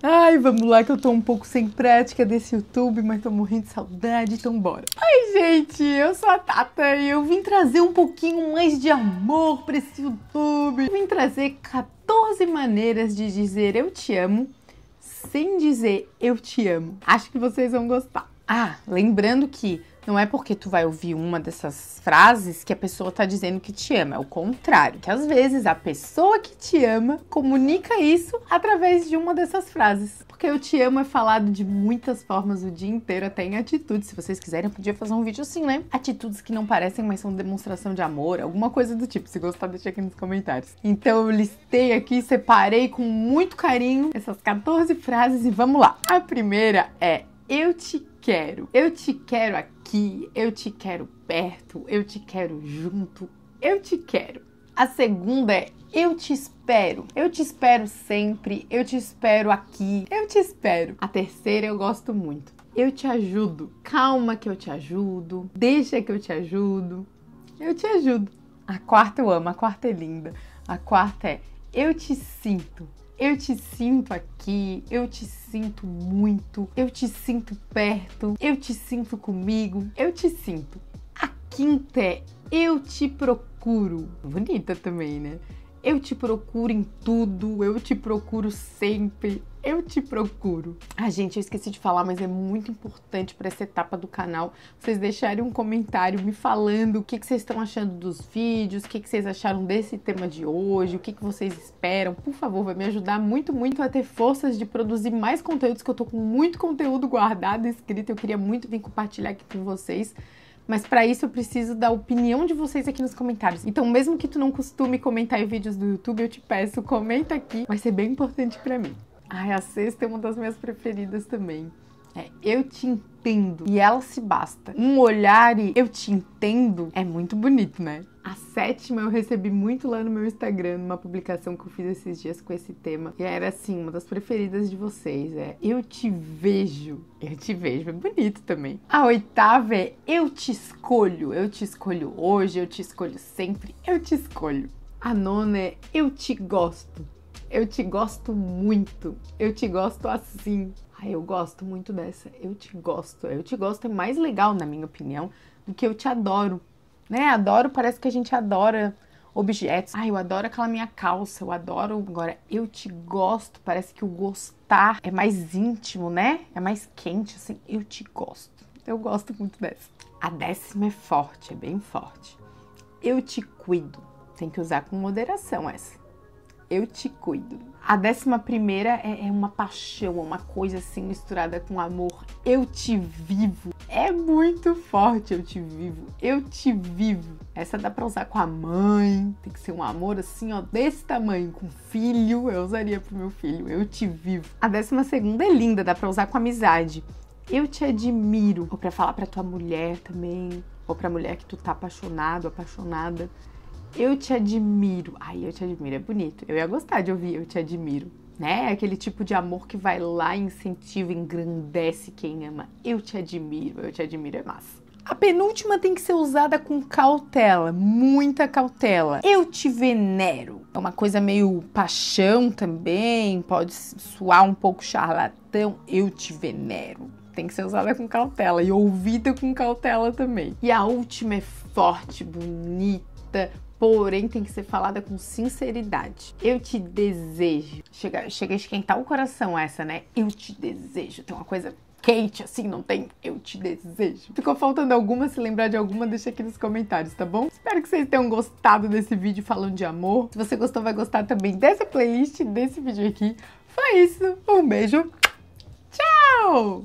Ai, vamos lá que eu tô um pouco sem prática desse YouTube, mas tô morrendo de saudade, então bora. Ai, gente, eu sou a Tata e eu vim trazer um pouquinho mais de amor pra esse YouTube. vim trazer 14 maneiras de dizer eu te amo sem dizer eu te amo. Acho que vocês vão gostar. Ah, lembrando que não é porque tu vai ouvir uma dessas frases que a pessoa tá dizendo que te ama, é o contrário, que às vezes a pessoa que te ama comunica isso através de uma dessas frases. Porque eu te amo é falado de muitas formas o dia inteiro, até em atitudes. Se vocês quiserem, eu podia fazer um vídeo assim, né? Atitudes que não parecem, mas são demonstração de amor, alguma coisa do tipo. Se gostar, deixa aqui nos comentários. Então eu listei aqui, separei com muito carinho essas 14 frases e vamos lá. A primeira é eu te quero. Eu te quero aqui, eu te quero perto, eu te quero junto, eu te quero. A segunda é eu te espero. Eu te espero sempre, eu te espero aqui, eu te espero. A terceira eu gosto muito. Eu te ajudo. Calma que eu te ajudo. Deixa que eu te ajudo. Eu te ajudo. A quarta eu amo, a quarta é linda. A quarta é eu te sinto. Eu te sinto aqui, eu te sinto muito, eu te sinto perto, eu te sinto comigo, eu te sinto. A quinta é Eu te procuro. Bonita também, né? Eu te procuro em tudo, eu te procuro sempre, eu te procuro. Ah, gente, eu esqueci de falar, mas é muito importante para essa etapa do canal vocês deixarem um comentário me falando o que, que vocês estão achando dos vídeos, o que, que vocês acharam desse tema de hoje, o que, que vocês esperam. Por favor, vai me ajudar muito, muito a ter forças de produzir mais conteúdos, que eu tô com muito conteúdo guardado, escrito, eu queria muito vir compartilhar aqui com vocês. Mas para isso eu preciso da opinião de vocês aqui nos comentários. Então, mesmo que tu não costume comentar em vídeos do YouTube, eu te peço, comenta aqui. Vai ser bem importante para mim. Ai, a sexta é uma das minhas preferidas também. É, eu te entendo e ela se basta. Um olhar e eu te entendo é muito bonito, né? A sétima eu recebi muito lá no meu Instagram, numa publicação que eu fiz esses dias com esse tema. E era assim, uma das preferidas de vocês é Eu te vejo. Eu te vejo, é bonito também. A oitava é Eu te escolho. Eu te escolho hoje, eu te escolho sempre, eu te escolho. A nona é Eu te gosto. Eu te gosto muito. Eu te gosto assim. Ai, eu gosto muito dessa. Eu te gosto. Eu te gosto é mais legal, na minha opinião, do que eu te adoro. Né? Adoro, parece que a gente adora objetos. Ai, eu adoro aquela minha calça. Eu adoro. Agora, eu te gosto. Parece que o gostar é mais íntimo, né? É mais quente, assim. Eu te gosto. Eu gosto muito dessa. A décima é forte, é bem forte. Eu te cuido. Tem que usar com moderação essa. Eu Te Cuido. A décima primeira é, é uma paixão, é uma coisa assim misturada com amor. Eu te vivo. É muito forte, eu te vivo. Eu te vivo. Essa dá pra usar com a mãe. Tem que ser um amor assim, ó, desse tamanho. Com filho, eu usaria pro meu filho. Eu te vivo. A décima segunda é linda, dá pra usar com amizade. Eu te admiro. Ou pra falar pra tua mulher também. Ou pra mulher que tu tá apaixonado, apaixonada. Eu te admiro. Ai, eu te admiro, é bonito. Eu ia gostar de ouvir eu te admiro, né? É aquele tipo de amor que vai lá, incentiva, engrandece quem ama. Eu te admiro, eu te admiro é massa. A penúltima tem que ser usada com cautela, muita cautela. Eu te venero. É uma coisa meio paixão também, pode soar um pouco charlatão. Eu te venero. Tem que ser usada com cautela e ouvida com cautela também. E a última é forte, bonita, porém tem que ser falada com sinceridade. Eu te desejo. Chega, chega a esquentar o coração essa, né? Eu te desejo. Tem uma coisa quente assim, não tem? Eu te desejo. Ficou faltando alguma? Se lembrar de alguma, deixa aqui nos comentários, tá bom? Espero que vocês tenham gostado desse vídeo falando de amor. Se você gostou, vai gostar também dessa playlist, desse vídeo aqui. Foi isso. Um beijo. Tchau!